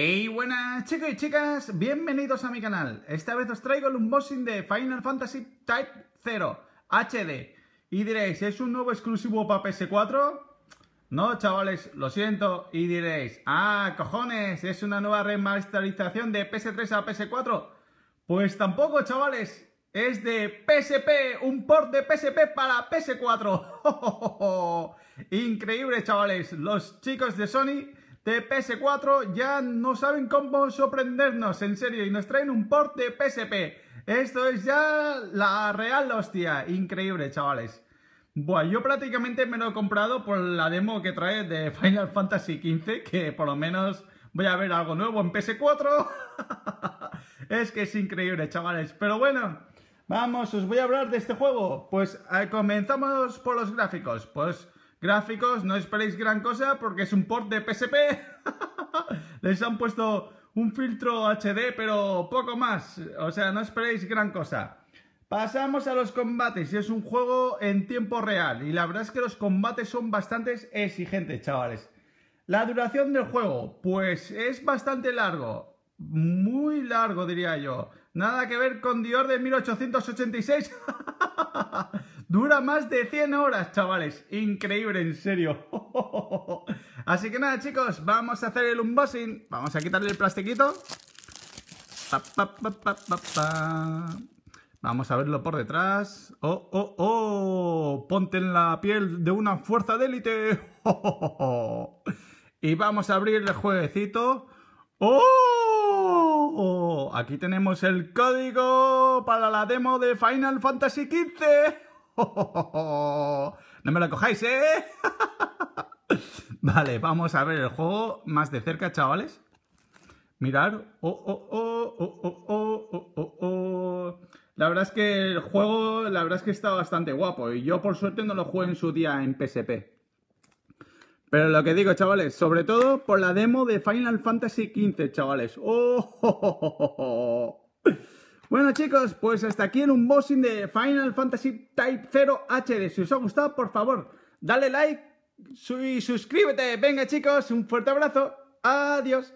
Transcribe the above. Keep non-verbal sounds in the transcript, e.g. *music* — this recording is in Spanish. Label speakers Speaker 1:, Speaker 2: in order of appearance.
Speaker 1: Hey buenas chicos y chicas, bienvenidos a mi canal. Esta vez os traigo el unboxing de Final Fantasy Type 0 HD. Y diréis, ¿es un nuevo exclusivo para PS4? No, chavales, lo siento. Y diréis, ah, cojones, ¿es una nueva remasterización de PS3 a PS4? Pues tampoco, chavales, es de PSP, un port de PSP para PS4. *laughs* Increíble, chavales, los chicos de Sony de PS4 ya no saben cómo sorprendernos, en serio, y nos traen un port de PSP. Esto es ya la real hostia, increíble, chavales. Bueno, yo prácticamente me lo he comprado por la demo que trae de Final Fantasy XV, que por lo menos voy a ver algo nuevo en PS4. *laughs* es que es increíble, chavales. Pero bueno, vamos, os voy a hablar de este juego. Pues eh, comenzamos por los gráficos. Pues Gráficos, no esperéis gran cosa porque es un port de PSP. *laughs* Les han puesto un filtro HD, pero poco más. O sea, no esperéis gran cosa. Pasamos a los combates. y Es un juego en tiempo real. Y la verdad es que los combates son bastante exigentes, chavales. La duración del juego, pues es bastante largo. Muy largo, diría yo. Nada que ver con Dior de 1886. Dura más de 100 horas, chavales. Increíble, en serio. *laughs* Así que nada, chicos, vamos a hacer el unboxing. Vamos a quitarle el plastiquito. Vamos a verlo por detrás. ¡Oh, oh, oh! Ponte en la piel de una fuerza de élite. *laughs* Y vamos a abrir el jueguecito. ¡Oh! Aquí tenemos el código para la demo de Final Fantasy XV. *laughs* No me lo cojáis, ¿eh? *laughs* Vale, vamos a ver el juego más de cerca, chavales. Mirad. Oh, oh, oh, la verdad es que el juego, la verdad es que está bastante guapo. Y yo, por suerte, no lo jugué en su día en PSP. Pero lo que digo, chavales, sobre todo por la demo de Final Fantasy XV, chavales. ¡Oh! *laughs* oh, oh bueno chicos, pues hasta aquí en un boxing de Final Fantasy Type 0 HD. Si os ha gustado, por favor, dale like y suscríbete. Venga chicos, un fuerte abrazo. Adiós.